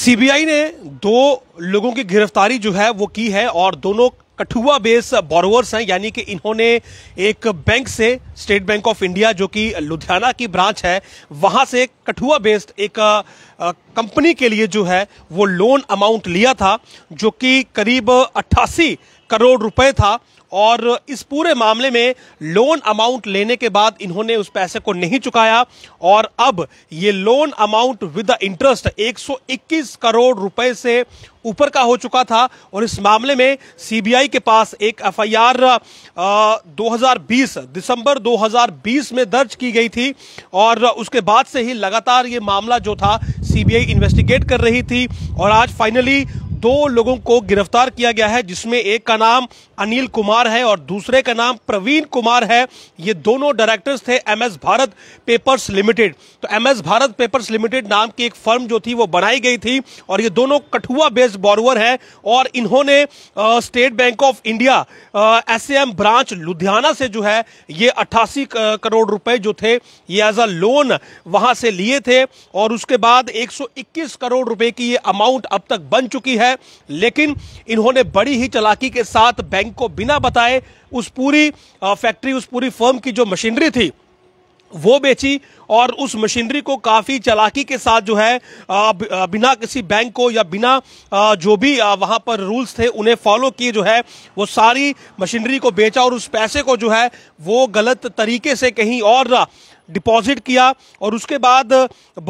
CBI ने दो लोगों की गिरफ्तारी जो है वो की है और दोनों कठुआ बेस बोरोवर्स हैं यानी कि इन्होंने एक बैंक से स्टेट बैंक ऑफ इंडिया जो कि लुधियाना की ब्रांच है वहां से कठुआ बेस्ड एक कंपनी के लिए जो है वो लोन अमाउंट लिया था जो कि करीब अट्ठासी करोड़ रुपए था और इस पूरे मामले में लोन अमाउंट लेने के बाद इन्होंने उस पैसे को नहीं चुकाया और अब ये loan amount with the interest 121 crore रुपए से ऊपर का हो चुका था और इस मामले में सीबीआई के पास एक एफआईआर 2020 दिसंबर 2020 में दर्ज की गई थी और उसके बाद से ही लगातार ये मामला जो था सीबीआई इन्वेस्टिगेट कर रही थी और आज फाइनली दो लोगों को गिरफ्तार किया गया है जिसमें एक का नाम अनिल कुमार है और दूसरे का नाम प्रवीण कुमार है ये दोनों डायरेक्टर्स थे एमएस भारत पेपर्स लिमिटेड तो एमएस भारत पेपर्स लिमिटेड नाम की एक फर्म जो थी वो बनाई गई थी और ये दोनों कठुआ बेस्ड बॉरवर है और इन्होंने State Bank of India S branch Ludhiana से जो है ये अट्ठासी करोड़ रुपए जो थे ये एज अ लोन वहां से लिए थे और उसके बाद एक करोड़ रुपए की ये अमाउंट अब तक बन चुकी है है लेकिन इन्होंने बड़ी ही चलाकी के साथ बैंक को बिना बताए उस पूरी फैक्ट्री उस पूरी फर्म की जो मशीनरी थी वो बेची और उस मशीनरी को काफ़ी चलाकी के साथ जो है बिना किसी बैंक को या बिना जो भी वहाँ पर रूल्स थे उन्हें फॉलो किए जो है वो सारी मशीनरी को बेचा और उस पैसे को जो है वो गलत तरीके से कहीं और डिपॉजिट किया और उसके बाद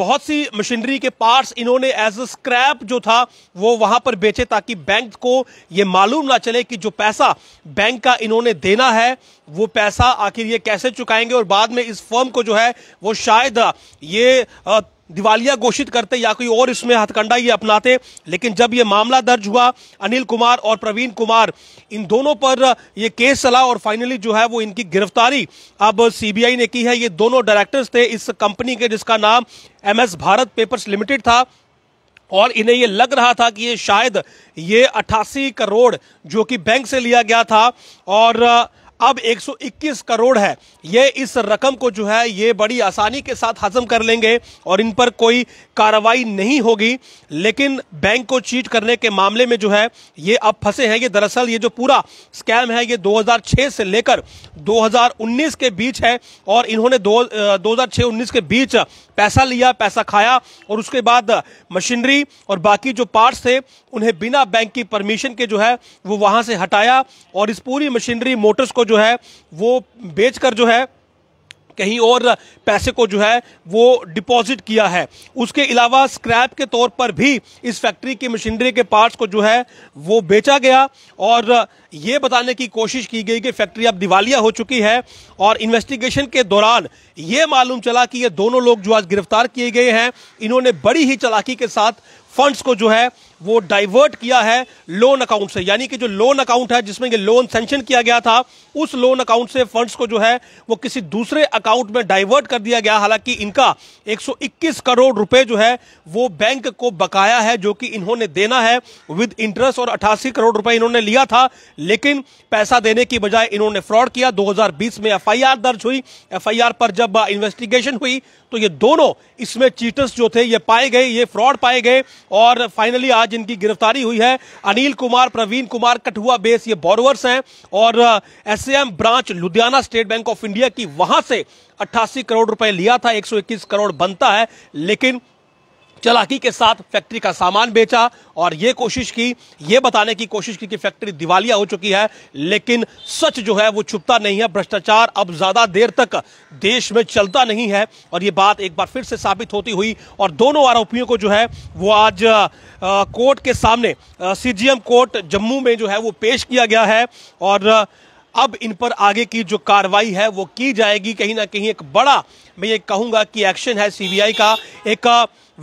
बहुत सी मशीनरी के पार्ट्स इन्होंने एज अ स्क्रैप जो था वो वहां पर बेचे ताकि बैंक को ये मालूम ना चले कि जो पैसा बैंक का इन्होंने देना है वो पैसा आखिर ये कैसे चुकाएंगे और बाद में इस फर्म को जो है वो शायद ये दिवालिया घोषित करते या कोई और इसमें हथकंडा ये अपनाते लेकिन जब ये मामला दर्ज हुआ अनिल कुमार और प्रवीण कुमार इन दोनों पर ये केस चला और फाइनली जो है वो इनकी गिरफ्तारी अब सीबीआई ने की है ये दोनों डायरेक्टर्स थे इस कंपनी के जिसका नाम एमएस भारत पेपर्स लिमिटेड था और इन्हें ये लग रहा था कि ये शायद ये अट्ठासी करोड़ जो कि बैंक से लिया गया था और अब 121 करोड़ है ये इस रकम को जो है ये बड़ी आसानी के साथ हजम कर लेंगे और इन पर कोई कार्रवाई नहीं होगी लेकिन बैंक को चीट करने के मामले में जो है ये अब फंसे हैं ये दरअसल ये जो पूरा स्कैम है ये 2006 से लेकर 2019 के बीच है और इन्होंने दो दो उन्नीस के बीच पैसा लिया पैसा खाया और उसके बाद मशीनरी और बाकी जो पार्ट्स थे उन्हें बिना बैंक की परमिशन के जो है वो वहां से हटाया और इस पूरी मशीनरी मोटर्स को जो है वो बेचकर जो है कहीं और पैसे को जो है वो डिपॉजिट किया है उसके अलावा स्क्रैप के तौर पर भी इस फैक्ट्री की मशीनरी के पार्ट्स को जो है वो बेचा गया और ये बताने की कोशिश की गई कि फैक्ट्री अब दिवालिया हो चुकी है और इन्वेस्टिगेशन के दौरान ये मालूम चला कि ये दोनों लोग जो आज गिरफ्तार किए गए हैं इन्होंने बड़ी ही चलाकी के साथ फंड्स को जो है वो डाइवर्ट किया है लोन अकाउंट से यानी कि जो लोन अकाउंट है जिसमें ये लोन सेंशन किया गया था उस लोन अकाउंट से फंड्स को जो है वो किसी दूसरे अकाउंट में डाइवर्ट कर दिया गया हालांकि इनका 121 करोड़ रुपए जो है वो बैंक को बकाया है जो कि इन्होंने देना है विद इंटरेस्ट और अठासी करोड़ रुपए इन्होंने लिया था लेकिन पैसा देने की बजाय इन्होंने फ्रॉड किया दो में एफ दर्ज हुई एफ पर जब इन्वेस्टिगेशन हुई तो ये दोनों इसमें चीटर्स जो थे ये पाए गए ये फ्रॉड पाए गए और फाइनली आज इनकी गिरफ्तारी हुई है अनिल कुमार प्रवीण कुमार कठुआ बेस ये बॉरवर्स हैं और S branch Ludhiana State Bank of India की वहां से अट्ठासी करोड़ रुपए लिया था 121 करोड़ बनता है लेकिन चलाकी के साथ फैक्ट्री का सामान बेचा और ये कोशिश की ये बताने की कोशिश की कि फैक्ट्री दिवालिया हो चुकी है लेकिन सच जो है वो छुपता नहीं है भ्रष्टाचार अब ज़्यादा देर तक देश में चलता नहीं है और ये बात एक बार फिर से साबित होती हुई और दोनों आरोपियों को जो है वो आज कोर्ट के सामने सी कोर्ट जम्मू में जो है वो पेश किया गया है और अब इन पर आगे की जो कार्रवाई है वो की जाएगी कहीं ना कहीं एक बड़ा मैं ये कहूँगा कि एक्शन है सीबीआई का एक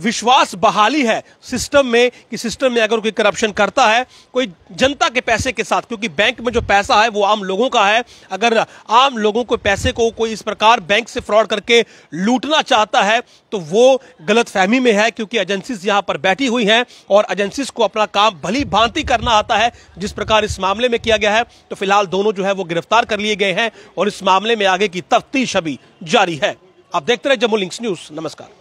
विश्वास बहाली है सिस्टम में कि सिस्टम में अगर कोई करप्शन करता है कोई जनता के पैसे के साथ क्योंकि बैंक में जो पैसा है वो आम लोगों का है अगर आम लोगों को पैसे को कोई इस प्रकार बैंक से फ्रॉड करके लूटना चाहता है तो वो गलत फहमी में है क्योंकि एजेंसीज यहाँ पर बैठी हुई हैं और एजेंसीज को अपना काम भली भांति करना आता है जिस प्रकार इस मामले में किया गया है तो फिलहाल दोनों जो है वो गिरफ्तार कर लिए गए हैं और इस मामले में आगे की तफ्तीश अभी जारी है आप देखते रहे जम्मू लिंक्स न्यूज नमस्कार